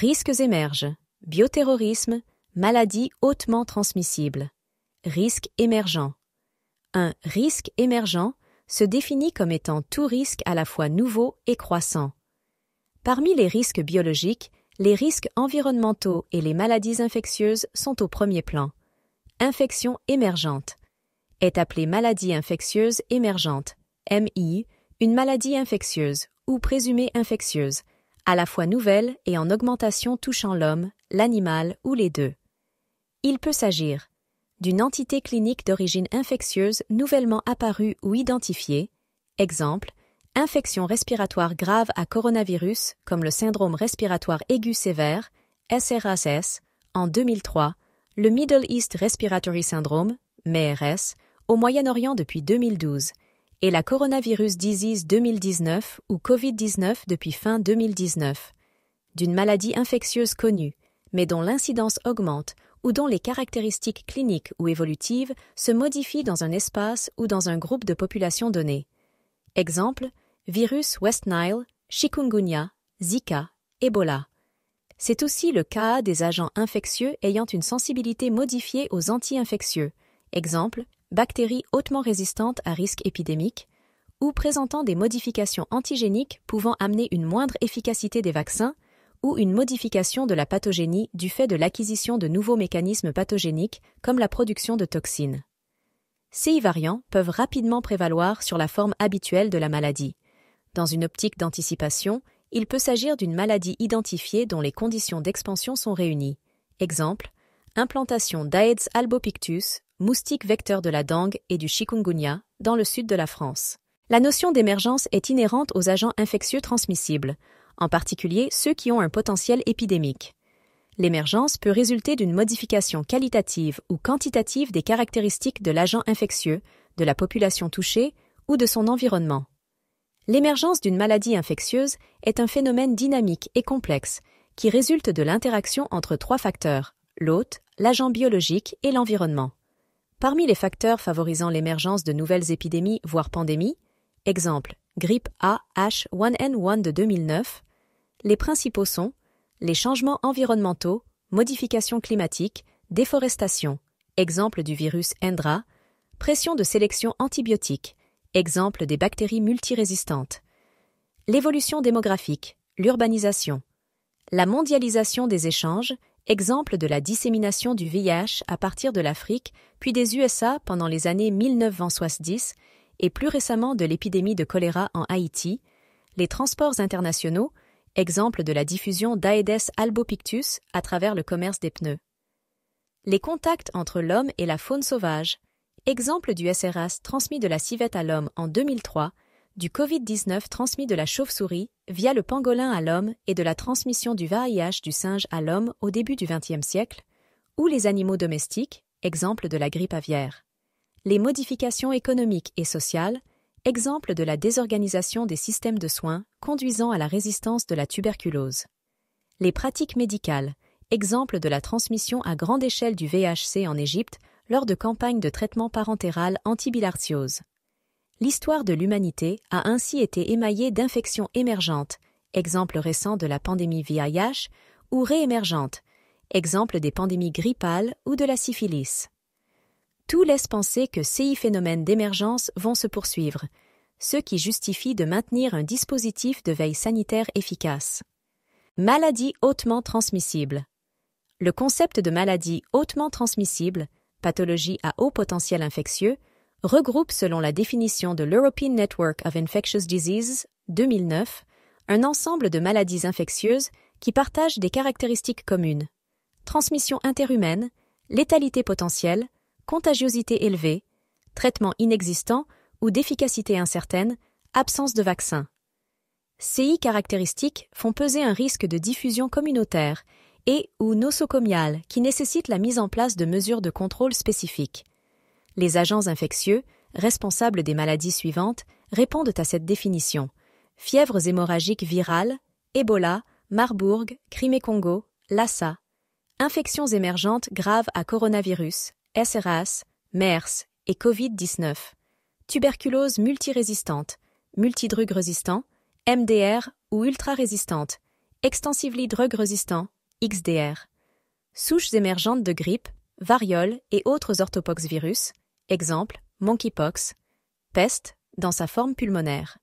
Risques émergent. Bioterrorisme, maladie hautement transmissible. Risque émergent. Un risque émergent se définit comme étant tout risque à la fois nouveau et croissant. Parmi les risques biologiques, les risques environnementaux et les maladies infectieuses sont au premier plan. Infection émergente est appelée maladie infectieuse émergente, MI, une maladie infectieuse ou présumée infectieuse, à la fois nouvelle et en augmentation touchant l'homme, l'animal ou les deux. Il peut s'agir d'une entité clinique d'origine infectieuse nouvellement apparue ou identifiée, exemple, infection respiratoire grave à coronavirus comme le syndrome respiratoire aigu sévère, SRSS, en 2003, le Middle East Respiratory Syndrome, MERS, au Moyen-Orient depuis 2012, et la Coronavirus Disease 2019 ou Covid-19 depuis fin 2019, d'une maladie infectieuse connue, mais dont l'incidence augmente ou dont les caractéristiques cliniques ou évolutives se modifient dans un espace ou dans un groupe de population donné. Exemple, virus West Nile, chikungunya, Zika, Ebola. C'est aussi le cas des agents infectieux ayant une sensibilité modifiée aux anti-infectieux. Exemple, bactéries hautement résistantes à risque épidémique, ou présentant des modifications antigéniques pouvant amener une moindre efficacité des vaccins, ou une modification de la pathogénie du fait de l'acquisition de nouveaux mécanismes pathogéniques comme la production de toxines. Ces variants peuvent rapidement prévaloir sur la forme habituelle de la maladie. Dans une optique d'anticipation, il peut s'agir d'une maladie identifiée dont les conditions d'expansion sont réunies. Exemple, implantation d'Aedes albopictus moustiques vecteurs de la dengue et du chikungunya, dans le sud de la France. La notion d'émergence est inhérente aux agents infectieux transmissibles, en particulier ceux qui ont un potentiel épidémique. L'émergence peut résulter d'une modification qualitative ou quantitative des caractéristiques de l'agent infectieux, de la population touchée ou de son environnement. L'émergence d'une maladie infectieuse est un phénomène dynamique et complexe qui résulte de l'interaction entre trois facteurs, l'hôte, l'agent biologique et l'environnement. Parmi les facteurs favorisant l'émergence de nouvelles épidémies, voire pandémies, exemple grippe A H1N1 de 2009, les principaux sont les changements environnementaux, modifications climatiques, déforestation, exemple du virus Endra, pression de sélection antibiotique, exemple des bactéries multirésistantes, l'évolution démographique, l'urbanisation, la mondialisation des échanges exemple de la dissémination du VIH à partir de l'Afrique, puis des USA pendant les années 1970 et plus récemment de l'épidémie de choléra en Haïti, les transports internationaux, exemple de la diffusion d'Aedes albopictus à travers le commerce des pneus. Les contacts entre l'homme et la faune sauvage, exemple du SRAS transmis de la civette à l'homme en 2003 du Covid-19 transmis de la chauve-souris via le pangolin à l'homme et de la transmission du VIH du singe à l'homme au début du XXe siècle, ou les animaux domestiques, exemple de la grippe aviaire. Les modifications économiques et sociales, exemple de la désorganisation des systèmes de soins conduisant à la résistance de la tuberculose. Les pratiques médicales, exemple de la transmission à grande échelle du VHC en Égypte lors de campagnes de traitement parentéral antibilartiose. L'histoire de l'humanité a ainsi été émaillée d'infections émergentes, exemple récent de la pandémie VIH, ou réémergentes, exemple des pandémies grippales ou de la syphilis. Tout laisse penser que ces phénomènes d'émergence vont se poursuivre, ce qui justifie de maintenir un dispositif de veille sanitaire efficace. Maladie hautement transmissible. Le concept de maladie hautement transmissible, pathologie à haut potentiel infectieux, regroupe selon la définition de l'European Network of Infectious Diseases 2009 un ensemble de maladies infectieuses qui partagent des caractéristiques communes. Transmission interhumaine, létalité potentielle, contagiosité élevée, traitement inexistant ou d'efficacité incertaine, absence de vaccin. Ces caractéristiques font peser un risque de diffusion communautaire et ou nosocomiale qui nécessite la mise en place de mesures de contrôle spécifiques. Les agents infectieux, responsables des maladies suivantes, répondent à cette définition. Fièvres hémorragiques virales, Ebola, Marburg, Crimée-Congo, Lassa. Infections émergentes graves à coronavirus, SRAS, MERS et Covid-19. Tuberculose multirésistante, multidrug résistant, MDR ou ultra-résistante, extensively drug resistant, XDR. Souches émergentes de grippe, variole et autres orthopoxvirus, exemple monkeypox, peste dans sa forme pulmonaire.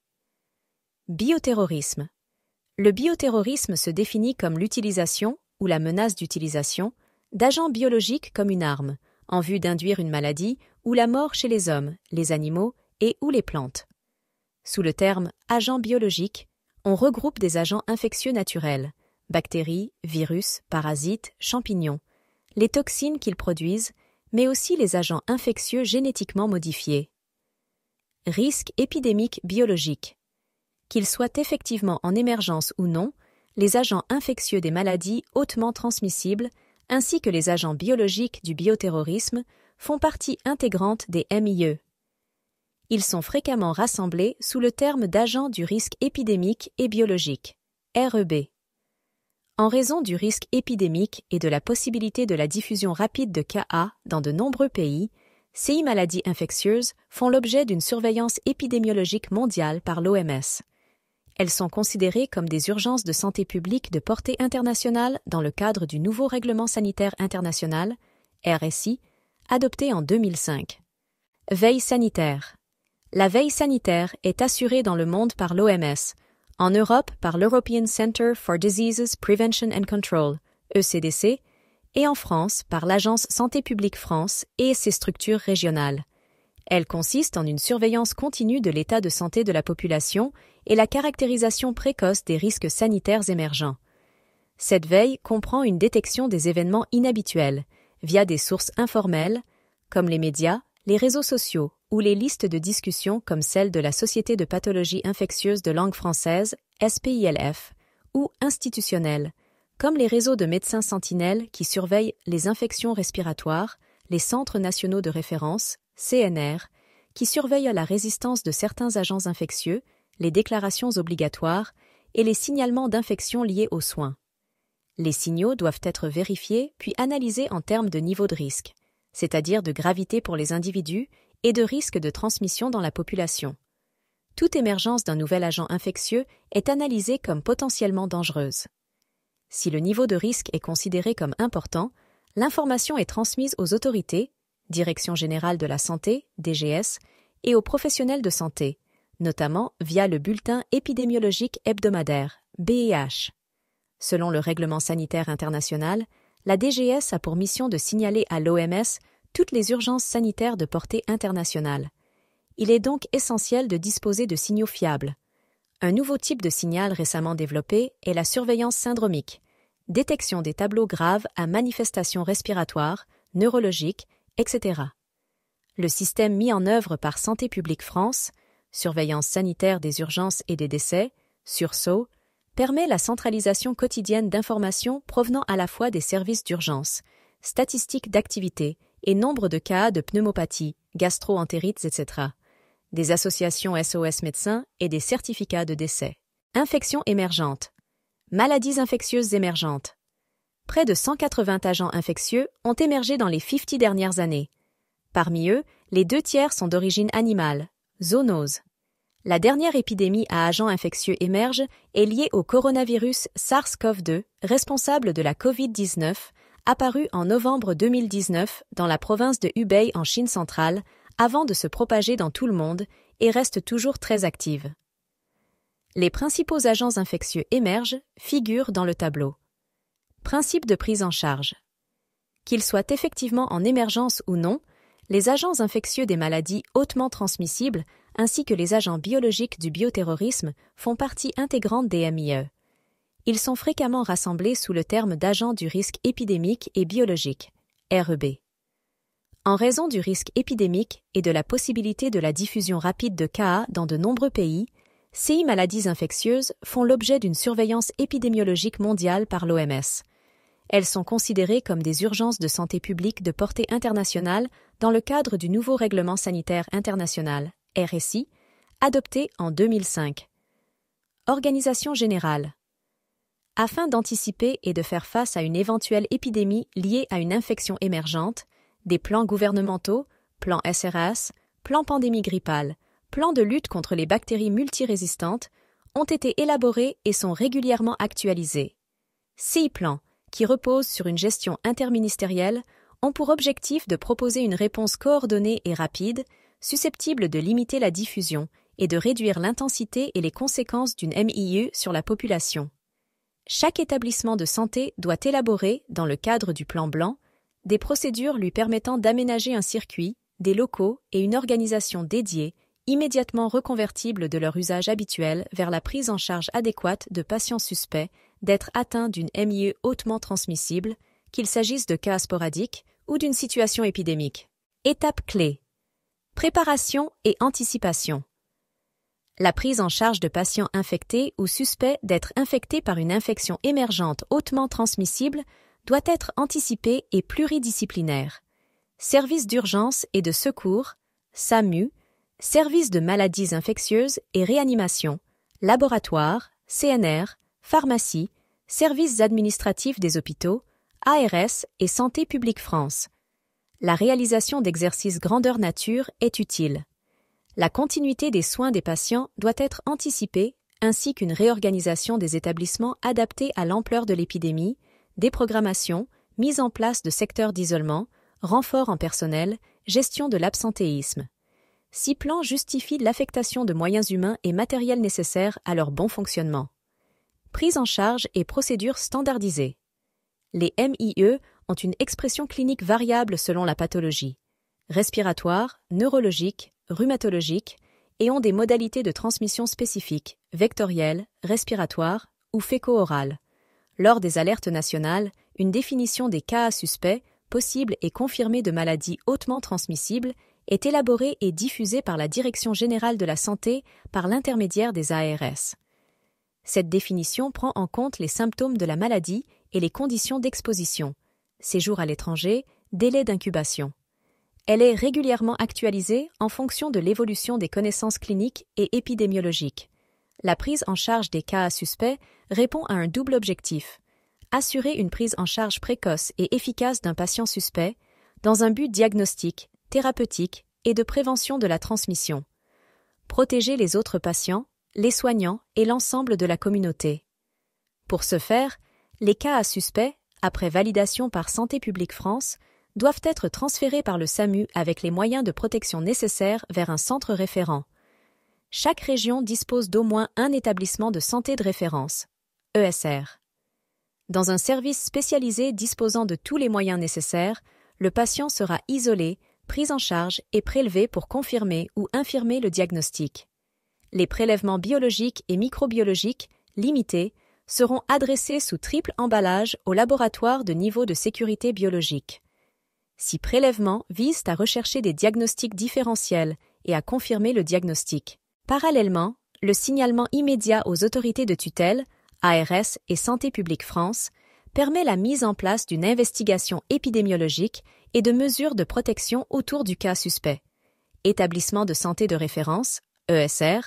Bioterrorisme. Le bioterrorisme se définit comme l'utilisation ou la menace d'utilisation d'agents biologiques comme une arme, en vue d'induire une maladie ou la mort chez les hommes, les animaux et ou les plantes. Sous le terme agent biologique, on regroupe des agents infectieux naturels, bactéries, virus, parasites, champignons, les toxines qu'ils produisent mais aussi les agents infectieux génétiquement modifiés. Risque épidémique biologique. Qu'ils soient effectivement en émergence ou non, les agents infectieux des maladies hautement transmissibles, ainsi que les agents biologiques du bioterrorisme, font partie intégrante des MIE. Ils sont fréquemment rassemblés sous le terme d'agents du risque épidémique et biologique, REB en raison du risque épidémique et de la possibilité de la diffusion rapide de KA dans de nombreux pays, ces maladies infectieuses font l'objet d'une surveillance épidémiologique mondiale par l'OMS. Elles sont considérées comme des urgences de santé publique de portée internationale dans le cadre du nouveau règlement sanitaire international, RSI, adopté en 2005. Veille sanitaire. La veille sanitaire est assurée dans le monde par l'OMS, en Europe par l'European Center for Diseases Prevention and Control, ECDC, et en France par l'Agence Santé publique France et ses structures régionales. Elle consiste en une surveillance continue de l'état de santé de la population et la caractérisation précoce des risques sanitaires émergents. Cette veille comprend une détection des événements inhabituels, via des sources informelles, comme les médias, les réseaux sociaux ou les listes de discussion comme celle de la Société de pathologie infectieuse de langue française, SPILF, ou institutionnelles, comme les réseaux de médecins sentinelles qui surveillent les infections respiratoires, les centres nationaux de référence, CNR, qui surveillent la résistance de certains agents infectieux, les déclarations obligatoires et les signalements d'infections liés aux soins. Les signaux doivent être vérifiés puis analysés en termes de niveau de risque, c'est-à-dire de gravité pour les individus et de risque de transmission dans la population. Toute émergence d'un nouvel agent infectieux est analysée comme potentiellement dangereuse. Si le niveau de risque est considéré comme important, l'information est transmise aux autorités, Direction générale de la santé, DGS, et aux professionnels de santé, notamment via le bulletin épidémiologique hebdomadaire, BEH. Selon le règlement sanitaire international, la DGS a pour mission de signaler à l'OMS toutes les urgences sanitaires de portée internationale. Il est donc essentiel de disposer de signaux fiables. Un nouveau type de signal récemment développé est la surveillance syndromique, détection des tableaux graves à manifestations respiratoires, neurologiques, etc. Le système mis en œuvre par Santé publique France, surveillance sanitaire des urgences et des décès, sursaut, permet la centralisation quotidienne d'informations provenant à la fois des services d'urgence, statistiques d'activité, et nombre de cas de pneumopathie, gastro-entérites, etc. Des associations SOS médecins et des certificats de décès. Infections émergentes. Maladies infectieuses émergentes. Près de 180 agents infectieux ont émergé dans les 50 dernières années. Parmi eux, les deux tiers sont d'origine animale, zoonose. La dernière épidémie à agents infectieux émerge est liée au coronavirus SARS-CoV-2, responsable de la COVID-19, apparu en novembre 2019 dans la province de Hubei en Chine centrale, avant de se propager dans tout le monde et reste toujours très active. Les principaux agents infectieux émergent figurent dans le tableau. Principe de prise en charge. Qu'ils soient effectivement en émergence ou non, les agents infectieux des maladies hautement transmissibles ainsi que les agents biologiques du bioterrorisme font partie intégrante des MIE. Ils sont fréquemment rassemblés sous le terme d'agents du risque épidémique et biologique, REB. En raison du risque épidémique et de la possibilité de la diffusion rapide de KA dans de nombreux pays, ces maladies infectieuses font l'objet d'une surveillance épidémiologique mondiale par l'OMS. Elles sont considérées comme des urgences de santé publique de portée internationale dans le cadre du nouveau règlement sanitaire international, RSI, adopté en 2005. Organisation générale. Afin d'anticiper et de faire face à une éventuelle épidémie liée à une infection émergente, des plans gouvernementaux, plans SRS, plans pandémie grippale, plans de lutte contre les bactéries multirésistantes ont été élaborés et sont régulièrement actualisés. Six plans, qui reposent sur une gestion interministérielle, ont pour objectif de proposer une réponse coordonnée et rapide, susceptible de limiter la diffusion et de réduire l'intensité et les conséquences d'une MIE sur la population chaque établissement de santé doit élaborer, dans le cadre du plan blanc, des procédures lui permettant d'aménager un circuit, des locaux et une organisation dédiée, immédiatement reconvertibles de leur usage habituel vers la prise en charge adéquate de patients suspects d'être atteints d'une MIE hautement transmissible, qu'il s'agisse de cas sporadiques ou d'une situation épidémique. Étape clé. Préparation et anticipation la prise en charge de patients infectés ou suspects d'être infectés par une infection émergente hautement transmissible doit être anticipée et pluridisciplinaire. Services d'urgence et de secours, SAMU, services de maladies infectieuses et réanimation, laboratoire, CNR, pharmacie, services administratifs des hôpitaux, ARS et Santé publique France. La réalisation d'exercices grandeur nature est utile la continuité des soins des patients doit être anticipée, ainsi qu'une réorganisation des établissements adaptés à l'ampleur de l'épidémie, déprogrammation, mise en place de secteurs d'isolement, renfort en personnel, gestion de l'absentéisme. Six plans justifient l'affectation de moyens humains et matériels nécessaires à leur bon fonctionnement. Prise en charge et procédures standardisées. Les MIE ont une expression clinique variable selon la pathologie respiratoire, neurologique, rhumatologiques et ont des modalités de transmission spécifiques, vectorielles, respiratoires ou féco-orales. Lors des alertes nationales, une définition des cas suspects, possibles et confirmés de maladies hautement transmissibles est élaborée et diffusée par la Direction générale de la santé par l'intermédiaire des ARS. Cette définition prend en compte les symptômes de la maladie et les conditions d'exposition, séjour à l'étranger, délai d'incubation. Elle est régulièrement actualisée en fonction de l'évolution des connaissances cliniques et épidémiologiques. La prise en charge des cas à suspects répond à un double objectif assurer une prise en charge précoce et efficace d'un patient suspect dans un but diagnostique, thérapeutique et de prévention de la transmission. Protéger les autres patients, les soignants et l'ensemble de la communauté. Pour ce faire, les cas à suspect, après validation par Santé publique France, doivent être transférés par le SAMU avec les moyens de protection nécessaires vers un centre référent. Chaque région dispose d'au moins un établissement de santé de référence, ESR. Dans un service spécialisé disposant de tous les moyens nécessaires, le patient sera isolé, pris en charge et prélevé pour confirmer ou infirmer le diagnostic. Les prélèvements biologiques et microbiologiques, limités, seront adressés sous triple emballage au laboratoire de niveau de sécurité biologique si prélèvements visent à rechercher des diagnostics différentiels et à confirmer le diagnostic. Parallèlement, le signalement immédiat aux autorités de tutelle, ARS et Santé publique France, permet la mise en place d'une investigation épidémiologique et de mesures de protection autour du cas suspect. Établissement de santé de référence, ESR,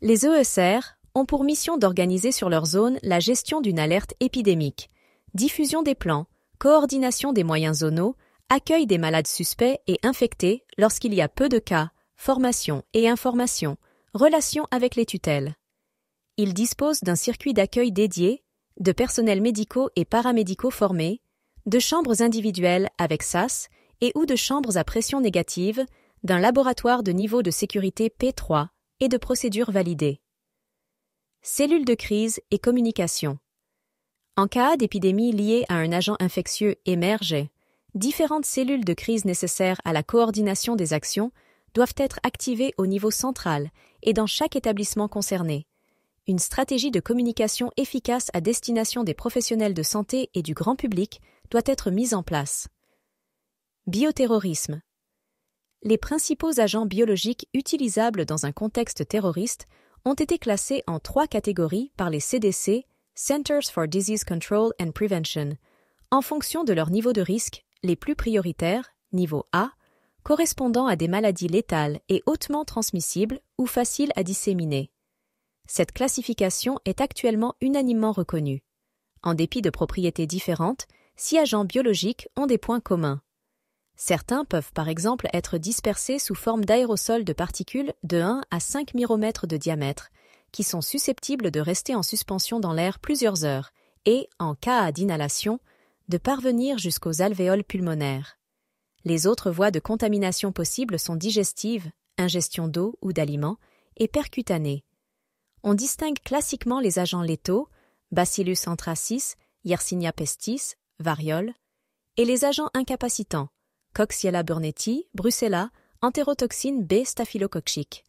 les ESR ont pour mission d'organiser sur leur zone la gestion d'une alerte épidémique, diffusion des plans, coordination des moyens zonaux accueil des malades suspects et infectés lorsqu'il y a peu de cas, formation et information, relations avec les tutelles. Il dispose d'un circuit d'accueil dédié, de personnels médicaux et paramédicaux formés, de chambres individuelles avec SAS et ou de chambres à pression négative, d'un laboratoire de niveau de sécurité P3 et de procédures validées. Cellules de crise et communication. En cas d'épidémie liée à un agent infectieux émergé, différentes cellules de crise nécessaires à la coordination des actions doivent être activées au niveau central et dans chaque établissement concerné. Une stratégie de communication efficace à destination des professionnels de santé et du grand public doit être mise en place. Bioterrorisme. Les principaux agents biologiques utilisables dans un contexte terroriste ont été classés en trois catégories par les CDC, Centers for Disease Control and Prevention, en fonction de leur niveau de risque les plus prioritaires, niveau A, correspondant à des maladies létales et hautement transmissibles ou faciles à disséminer. Cette classification est actuellement unanimement reconnue. En dépit de propriétés différentes, six agents biologiques ont des points communs. Certains peuvent par exemple être dispersés sous forme d'aérosols de particules de 1 à 5 micromètres de diamètre, qui sont susceptibles de rester en suspension dans l'air plusieurs heures et, en cas d'inhalation, de parvenir jusqu'aux alvéoles pulmonaires. Les autres voies de contamination possibles sont digestives, ingestion d'eau ou d'aliments, et percutanées. On distingue classiquement les agents létaux, Bacillus anthracis, Yersinia pestis, variole, et les agents incapacitants, Coxiella burnetti, Brucella, entérotoxine B staphylococcique.